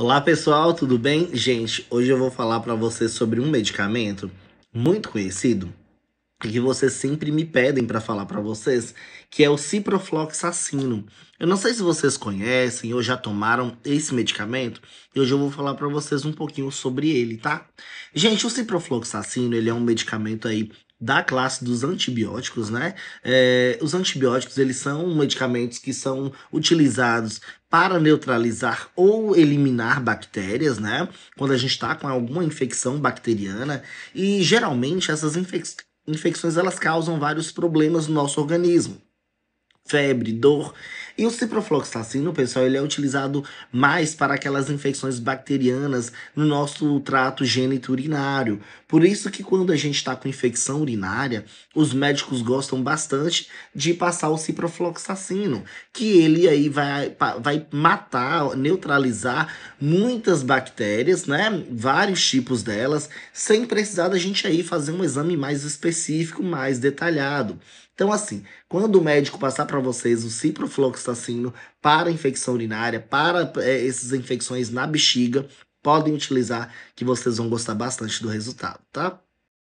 Olá pessoal, tudo bem? Gente, hoje eu vou falar para vocês sobre um medicamento muito conhecido e que vocês sempre me pedem para falar para vocês, que é o ciprofloxacino. Eu não sei se vocês conhecem ou já tomaram esse medicamento, e hoje eu vou falar para vocês um pouquinho sobre ele, tá? Gente, o ciprofloxacino, ele é um medicamento aí da classe dos antibióticos, né? É, os antibióticos eles são medicamentos que são utilizados para neutralizar ou eliminar bactérias, né? Quando a gente está com alguma infecção bacteriana e geralmente essas infec infecções elas causam vários problemas no nosso organismo, febre, dor e o ciprofloxacino, pessoal, ele é utilizado mais para aquelas infecções bacterianas no nosso trato urinário. Por isso que quando a gente está com infecção urinária, os médicos gostam bastante de passar o ciprofloxacino, que ele aí vai, vai matar, neutralizar muitas bactérias, né? Vários tipos delas, sem precisar da gente aí fazer um exame mais específico, mais detalhado. Então, assim, quando o médico passar para vocês o ciprofloxacino, capsaicino para infecção urinária, para é, essas infecções na bexiga. Podem utilizar que vocês vão gostar bastante do resultado, tá?